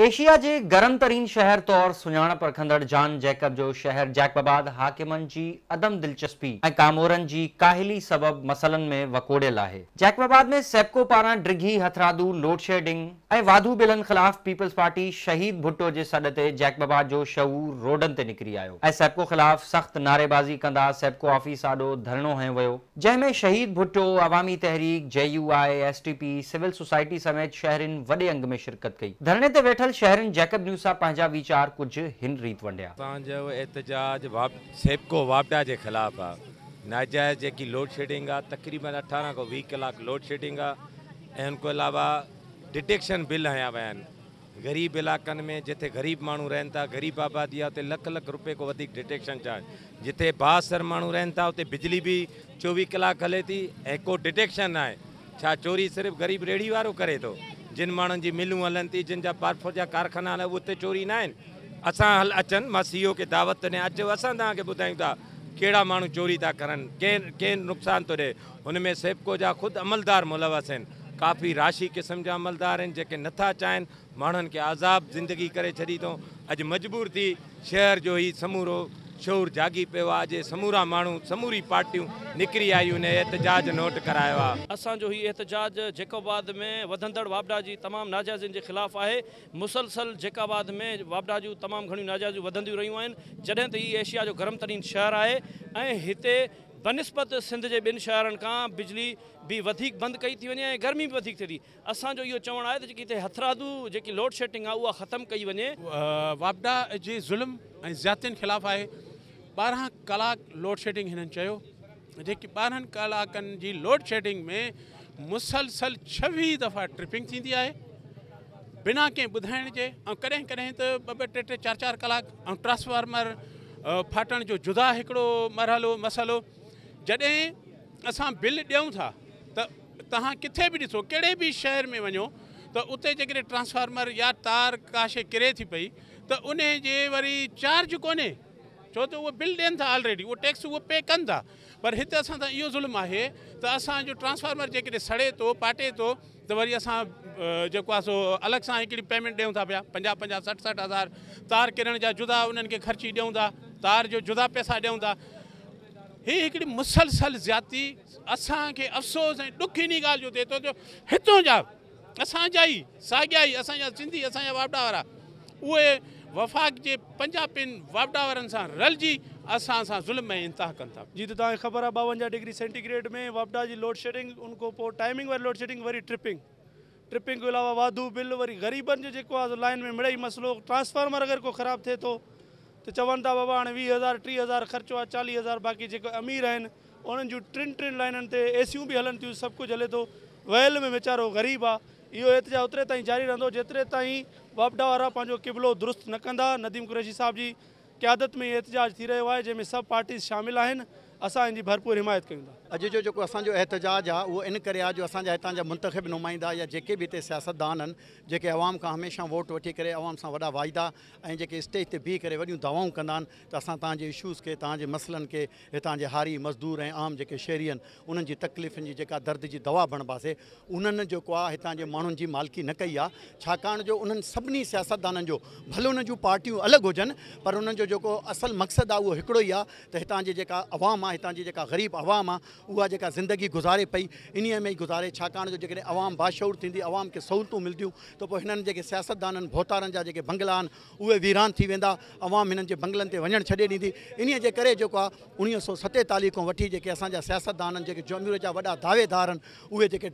Asia के गर्म तरीन शहर तौर सुप रखड़ जॉन जैकब जो शहर जैकबाबाद हाकिमन की अदम हाकिमनि जी कामोरनि जी काहिली मसलन में वकोड़ियल है जैकबाबाद में सैपको पारा ड्रिगी हथरादू लोडशेडिंग ए वाधू बिलन खिलाफ़ पीपल्स पार्टी शहीद भुट्टो के सद से जैकबाबाद जो शऊर रोडन से निकरी आयो ए सैपको ख़िलाफ़ सख्त नारेबाज़ी कंदा सैपको ऑफिस आॾो धरणो हयो वो जैमें Shaheed Bhutto Awami Tehreek J U I S T P civil society समेत शहर वे अंग में शिरकत कई धरणे वेठल અમદાવાદ શહેરની જેકબ ન્યૂઝા પાંજા વિચાર કુਝ હિન રીત વંડ્યા સાંજો એતજાજ વાપ સેપકો नाजायज़ जेकी लोड शेडिंग आहे तक़रीबन अठारह को वी कलाक लोडशेडिंग शेडिंग अलावा डिटेक्शन बिल हया विया आहिनि ग़रीब इलाइक़नि में जिते ग़रीब माण्हू रहनि ग़रीब आबादी आहे लख लख रुपए खां डिटेक्शन चार्ज जिते बासर मू रन था उते बिजली भी चौवी कलाक हल्ती थी को डिटेक्शन ना चोरी सिर्फ ग़रीब रेड़ी वारो करे थो जिन माण्हुनि जी मिलूं हलनि थी जिन जा बर्फ़ जा कारखाना हलनि उते चोरी ना आहिनि हल अचन मां सीओ के दावत ॾिने अचो असां तव्हांखे ॿुधायूं था कहिड़ा चोरी था करनि कें नुकसान तो थो ॾिए सेबको जा ख़ुदि अमलदार मुलवस काफ़ी राशि क़िस्म जा अमलदार आहिनि जेके नथा चाहिनि माण्हुनि खे आज़ाब ज़िंदगी करे छॾी अथऊं अॼु मजबूर थी शहर जो ही समूरो शोर जागी पियो आहे जे समूरा माण्हू समूरी पार्टियूं निकिरी आयूं आहिनि एहतजाज नोट करायो आहे असांजो एहतजाज एतिजाज में वधंदड़ वाबडा जी तमामु नाजाज़िनि जे ख़िलाफ़ु आहे मुसलसल जेकाबाद में वापडा जूं तमामु घणियूं नाजाज़ियूं वधंदियूं रहियूं आहिनि जॾहिं त हीअ एशिया जो गर्म तरीन शहर आहे ऐं हिते सिंध जे ॿिनि शहरनि खां बिजली बि वधीक बंदि कई थी वञे ऐं गर्मी बि वधीक थिए थी असांजो इहो चवणु आहे त जेकी हिते हथरादू जेकी लोडशेडिंग आहे उहा ख़तमु कई वञे वापडा जे ज़ुल्म ऐं जातियुनि ख़िलाफ़ु आहे बारह कलाक लोड शेडिंग हिननि चयो जेकी ॿारहनि लोड शेडिंग में मुसलसल छवी दफ़ा ट्रिपिंग थींदी आहे बिना कें ॿुधाइण के ऐं कॾहिं कॾहिं त टे टे चारि चारि कलाक ऐं ट्रांसफार्मर फाटण जो जुदा हिकिड़ो मरहलो मसलो जॾहिं असां बिल ॾियूं था त किथे भी ॾिसो कहिड़े बि शहर में वो तो उतरे जेकॾहिं ट्रांसफार्मर या तार का शइ किरे थी पई त उन वरी चार्ज को छो तो उहे बिल ॾियनि था ऑलरेडी वो टैक्स उहो पे कन था पर हिते असां सां इहो ज़ुल्म आहे त असांजो ट्रांसफार्मर जो सड़े तो पाटे तो त वरी असां सो अलग सां पेमेंट दूँ था पिया पंजाह पंजाह सठि सठि हज़ार तार किरण जा जुदा उन ख़र्ची ॾियूं था तार जो जुदा पैसा ॾियूं था हीअ हिकिड़ी मुसलसल ज़्याती असांखे अफ़सोस दुख इन ॻाल्हि जो थिए थो जो हितां जा असांजा ई साॻिया ई असांजा सिंधी असांजा वापड़ा वारा उहे वफ़ाक़ के पंजाह पिन वापडा वारनि सां रलिजी असां सां ज़ुल्म ऐं इंतिहा जी तो तव्हांखे ख़बर आहे ॿावंजाह डिग्री सेंटीग्रेड में वापडा की लोड शेडिंग उन टाइमिंग वाली लोड शेडिंग वरी ट्रिपिंग ट्रिपिंग के अलावा वाधू बिल वरी गरीबन जो जेको लाइन में मिड़ई मसलो ट्रांसफार्मर अगर को खराब थे तो चवन था बबा हाँ वी हज़ार टी हज़ार ख़र्चो आ चाली हज़ार बाक़ी जो अमीर हैं उन्हनि जूं टिनि टिनि लाइननि ते एसियूं बि हलनि थियूं सभु कुझु हले थो में वीचारो ग़रीब आ यो एतिजा ओतरे ताईं जारी रहंदो जेतिरे ताईं वापडा वारा पंहिंजो किबिलो दुरुस्त न कंदा नदीम कुरैशी साहब की क्यादत में एतजाज थी रहियो है जैमें सब पार्टीज़ शामिल आहिनि असां भरपूर हिमायत कयूं था अॼु जो जेको असांजो एहतजाज आहे उहो इन करे जो असांजा नुमाइंदा या जे भी इतने सियासतदान आहिनि जेके आवाम खां हमेशह वोट वठी करे आवाम से वॾा वायदा ऐं जेके स्टेज ते बीह कर वॾियूं दवाओं कंदा आहिनि त असां तव्हांजे इशूज़ खे तव्हांजे मसइलनि खे हितां हारी मज़दूर ए आम जेके शहरी आहिनि उन्हनि जी तकलीफ़ुनि दर्द की दवा बणबासीं उन्हनि जो आहे हितां जे माण्हुनि मालिकी न कई आहे छाकाणि जो उन्हनि सभिनी सियासतदाननि जो भले उन्हनि जूं पार्टियूं अलॻि पर उन्हनि जो जेको असुलु मक़सदु आहे उहो हिकिड़ो ई आहे त हितां जी जेका आवाम आहे ग़रीब आवाम आहे उहा ज़िंदगी गुज़ारे पई इन में ही गुज़ारे छाकाणि जो जेकॾहिं आवाम बाशूर थींदी आवाम खे सहूलियतूं मिलंदियूं त पोइ हिननि जेके सियासतदाननि भोतारनि बंगला आहिनि उहे वीरान थी वेंदा आवाम हिननि जे बंगलनि ते वञणु छॾे ॾींदी इन्हीअ सौ सतेतालीह को वठी असा असांजा सियासतदाननि जेके जमूर दावेदार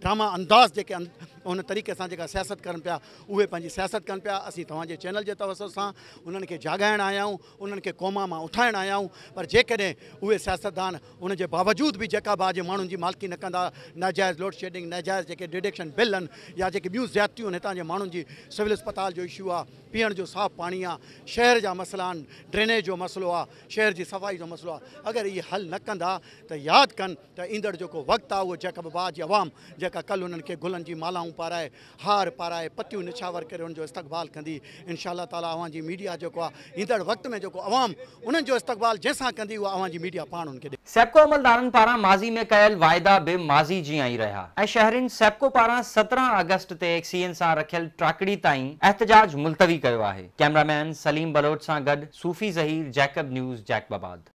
ड्रामा अंदाज़ जेके अं, उन तरीक़े सां जेका सियासत कनि पिया उहे सियासत कन पिया असीं तव्हांजे चैनल जे तवसर सां उन्हनि खे जाॻाइणु आया आहियूं उन्हनि खे क़ौम आया पर जेकॾहिं उ सियासतदान उन बावजूद भी जो धोखाबाज माण्हुनि जी मालिकी न कंदा नाजाइज़ लोड शेडिंग नाजाइज़ जेके डिडक्शन बिल आहिनि या जेके ॿियूं ज़्यादतियूं आहिनि हितां जे माण्हुनि सिविल अस्पताल जो इशू आ पीण जो साफ़ु पाणी आहे शहर जा मसला ड्रेनेज जो मसइलो आहे शहर की सफ़ाई जो मसइलो आहे अगरि इहे हल न कंदा त यादि कनि त ईंदड़ जेको वक़्तु आहे उहो जकबाज अवाम जेका कल्ह हुननि खे गुलनि जी मालाऊं पाराए हार पाराए पतियूं निछावर करे हुनजो इस्तक़बाल कंदी इनशा तला मीडिया जेको आहे वक़्त में जेको अवाम उन्हनि जो इस्तक़बाल जंहिंसां कंदी उहा मीडिया पा उनके ॾे सेपको अमलदारनि माज़ी माजी में कयल वायदा बि माज़ी जी आई रहा ए शहरिन सेपको पारा 17 अगस्त ते एक्सीएन सा रखियल ट्राकड़ी ताई एहतजाज मुलतवी कयो है कैमरामैन सलीम बलोच सा गड सूफ़ी ज़हीर जैकब न्यूज़ जैकबाबाद